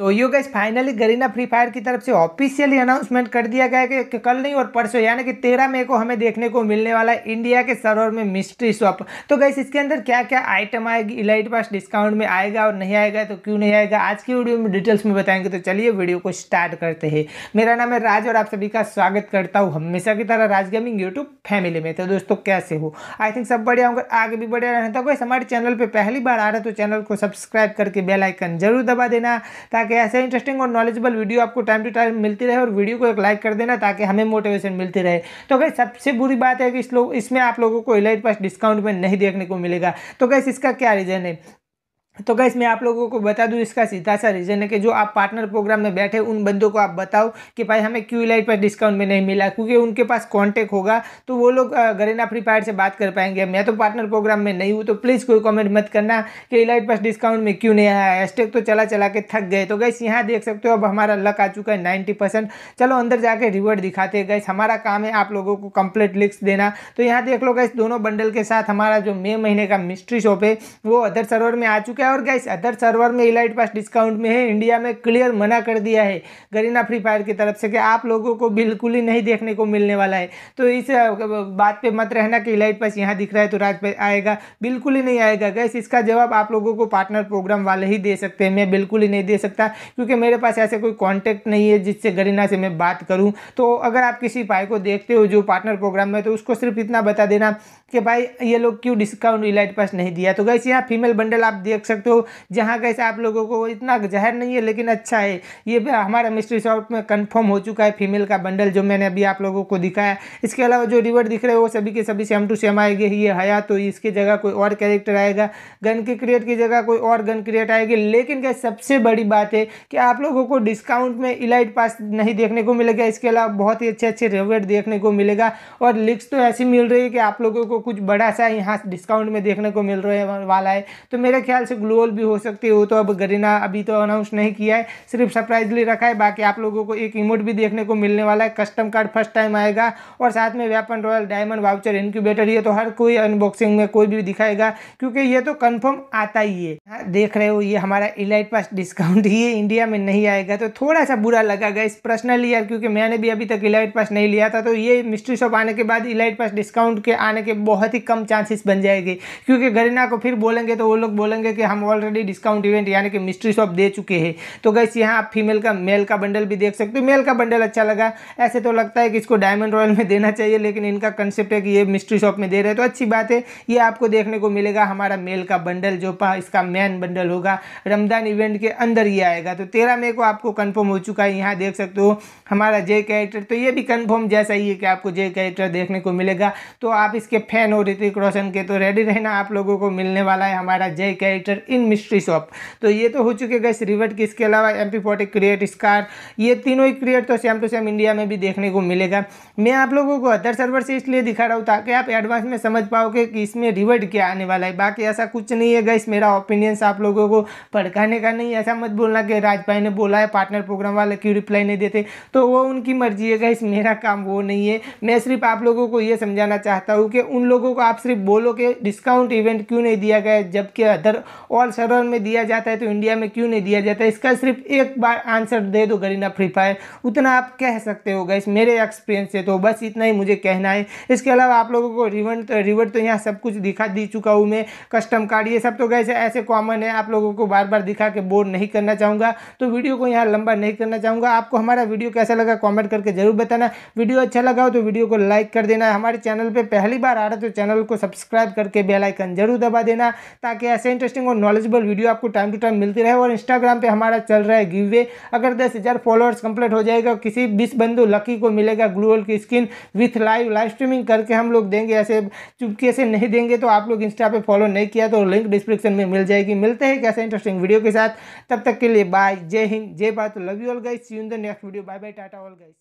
तो you guess finally Garena free fire की तरफ से ऑफिशियली अनाउंसमेंट कर दिया गया है कि कल नहीं और परसों यानी कि तेरह मई को हमें देखने को मिलने वाला है इंडिया के सर्वर में मिस्ट्री शॉप तो गैस इसके अंदर क्या क्या आइटम आएगी इलाइट पास डिस्काउंट में आएगा और नहीं आएगा तो क्यों नहीं आएगा आज की वीडियो में डिटेल्स में बताएंगे तो चलिए वीडियो को स्टार्ट करते हैं मेरा नाम है राज और आप सभी का स्वागत करता हूँ हमेशा की तरह राज गेमिंग यूट्यूब फैमिली में तो दोस्तों कैसे हो आई थिंक सब बढ़िया होंगे आगे भी बढ़िया रहता था गैस हमारे चैनल पर पहली बार आ रहा है तो चैनल को सब्सक्राइब करके बेलाइकन जरूर दबा देना ताकि ताकि ऐसे इंटरेस्टिंग और नॉलेजेबल वीडियो आपको टाइम टू टाइम मिलती रहे और वीडियो को एक लाइक कर देना ताकि हमें मोटिवेशन मिलती रहे तो गई सबसे बुरी बात है कि इस लोग इसमें आप लोगों को इलाइट पास डिस्काउंट में नहीं देखने को मिलेगा तो कैसे इसका क्या रीज़न है तो गैस मैं आप लोगों को बता दूं इसका सीधा सा रीज़न है कि जो आप पार्टनर प्रोग्राम में बैठे उन बंदों को आप बताओ कि भाई हमें क्यू लाइट पर डिस्काउंट में नहीं मिला क्योंकि उनके पास कांटेक्ट होगा तो वो लोग गरेना फ्री फायर से बात कर पाएंगे मैं तो पार्टनर प्रोग्राम में नहीं हूँ तो प्लीज़ कोई कॉमेंट मत करना कि इलाइट पास डिस्काउंट में क्यों नहीं आया एस्टेक तो चला चला के थक गए तो गैस यहाँ देख सकते हो अब हमारा लक आ चुका है नाइन्टी चलो अंदर जाके रिवर्ट दिखाते हैं गैस हमारा काम है आप लोगों को कंप्लीट लिस्ट देना तो यहाँ देख लो गैस दोनों बंडल के साथ हमारा जो मे महीने का मिस्ट्री शॉप है वो अदर सर्वर में आ चुका चुका है और गैस अदर सर्वर में इलाइट पास डिस्काउंट में है इंडिया में क्लियर मना कर दिया है गरीना फ्री फायर की तरफ से कि आप लोगों को बिल्कुल ही नहीं देखने को मिलने वाला है तो इस बात पे मत रहना कि इलाइट पास यहाँ दिख रहा है तो राज आएगा बिल्कुल ही नहीं आएगा गैस इसका जवाब आप लोगों को पार्टनर प्रोग्राम वाले ही दे सकते हैं मैं बिल्कुल ही नहीं दे सकता क्योंकि मेरे पास ऐसे कोई कॉन्टैक्ट नहीं है जिससे गरीना से मैं बात करूँ तो अगर आप किसी भाई को देखते हो जो पार्टनर प्रोग्राम में तो उसको सिर्फ इतना बता देना कि भाई ये लोग क्यों डिस्काउंट इलाइट पास नहीं दिया तो गैस यहाँ फीमेल बंडल आप देख सकते हो जहाँ कैसे आप लोगों को इतना जहर नहीं है लेकिन अच्छा है ये हमारा मिस्ट्री शॉप में कन्फर्म हो चुका है फीमेल का बंडल जो मैंने अभी आप लोगों को दिखाया इसके अलावा जो रिवर दिख रहे हो सभी के सभी सेम टू सेम आएंगे ये हया तो इसके जगह कोई और कैरेक्टर आएगा गन के क्रिएट की जगह कोई और गन क्रिएट आएगी लेकिन क्या सबसे बड़ी बात है कि आप लोगों को डिस्काउंट में इलाइट पास नहीं देखने को मिलेगा इसके अलावा बहुत ही अच्छे अच्छे रेवेट देखने को मिलेगा और लिक्स तो ऐसी मिल रही है कि आप लोगों को कुछ बड़ा सा यहाँ डिस्काउंट में देखने को मिल रहा है वाला है तो मेरे ख्याल से ग्लोअल भी हो सकती है वो तो अब गरीना अभी तो अनाउंस नहीं किया है सिर्फ सरप्राइजली रखा है बाकी आप लोगों को एक इमोट भी देखने को मिलने वाला है कस्टम कार्ड फर्स्ट टाइम आएगा और साथ में weapon royal diamond voucher incubator ये तो हर कोई अनबॉक्सिंग में कोई भी दिखाएगा क्योंकि ये तो कन्फर्म आता ही है हाँ, देख रहे हो ये हमारा इलाइट पास डिस्काउंट ये इंडिया में नहीं आएगा तो थोड़ा सा बुरा लगा गया इस पर्सनली यार क्योंकि मैंने भी अभी तक इलाइट पास नहीं लिया था तो ये मिस्ट्री शॉप आने के बाद इलाइट पास डिस्काउंट के आने के बहुत ही कम चांसेस बन जाएगी क्योंकि गरीना को फिर बोलेंगे तो वो लोग बोलेंगे कि हम ऑलरेडी डिस्काउंट इवेंट यानी कि मिस्ट्री शॉप दे चुके हैं तो गैस यहाँ आप फीमेल का मेल का बंडल भी देख सकते हो मेल का बंडल अच्छा लगा ऐसे तो लगता है कि इसको डायमंड रॉयल में देना चाहिए लेकिन इनका कंसेप्ट है कि ये मिस्ट्री शॉप में दे रहे तो अच्छी बात है ये आपको देखने को मिलेगा हमारा मेल का बंडल जो पा इसका मैन बंडल होगा रमजान इवेंट के अंदर ही आएगा तो तेरह मई को आपको कन्फर्म हो चुका है यहाँ देख सकते हो हमारा जय कैरेक्टर तो ये भी कन्फर्म जैसा ही है कि आपको जय कैरेक्टर देखने को मिलेगा तो आप इसके फैन हो ऋतिक रोशन के तो रेडी रहना आप लोगों को मिलने वाला है हमारा Jai character collection in mystery shop तो ये तो हो चुके गैस रिवर्ट की इसके अलावा M P forty create scar ये तीनों ही क्रिएट तो सेम टू सेम इंडिया में भी देखने को मिलेगा मैं आप लोगों को अदर सर्वर से इसलिए दिखा रहा हूँ ताकि आप एडवांस में समझ पाओगे कि इसमें रिवर्ट क्या आने वाला है बाकी ऐसा कुछ नहीं है गैस मेरा ओपिनियंस आप लोगों को पड़काने का नहीं ऐसा मत बोलना कि राज भाई ने बोला है पार्टनर प्रोग्राम वाले क्यों रिप्लाई नहीं देते तो वो उनकी मर्जी है गैस मेरा काम वो नहीं है मैं सिर्फ आप लोगों को ये समझाना चाहता हूँ कि उन लोगों को आप सिर्फ बोलो कि डिस्काउंट इवेंट क्यों नहीं दिया गया जबकि अदर ऑल सर्वर में दिया जाता है तो इंडिया में क्यों नहीं दिया जाता है इसका सिर्फ एक बार आंसर दे दो गरीना फ्री फायर उतना आप कह सकते हो गैस मेरे एक्सपीरियंस से तो बस इतना ही मुझे कहना है इसके अलावा आप लोगों को रिवर्ट रिवर्ट तो यहाँ सब कुछ दिखा दी चुका हूँ मैं कस्टम कार्ड ये सब तो गैस ऐसे कॉमन है आप लोगों को बार बार दिखा के बोर नहीं करना चाहूँगा तो वीडियो को यहाँ लंबा नहीं करना चाहूँगा आपको हमारा वीडियो कैसा लगा कॉमेंट करके जरूर बताना वीडियो अच्छा लगा हो तो वीडियो को लाइक कर देना हमारे चैनल पर पहली बार आ रहा है तो चैनल को सब्सक्राइब करके बेलाइकन जरूर दबा देना ताकि ऐसे इंटरेस्टिंग और नॉलेजेबल वीडियो आपको टाइम टू टाइम मिलती रहे और इंस्टाग्राम पे हमारा चल रहा है गिव वे अगर दस हज़ार फॉलोअर्स कंप्लीट हो जाएगा किसी बीस बंधु लकी को मिलेगा ग्लूअल की skin with live live streaming करके हम लोग देंगे ऐसे चुपके से नहीं देंगे तो आप लोग इंस्टा पे फॉलो नहीं किया तो लिंक डिस्क्रिप्शन में मिल जाएगी मिलते हैं कैसे इंटरेस्टिंग वीडियो के साथ तब तक के लिए बाय जय हिंद जय Bharat love you all guys see in the next video bye bye tata all guys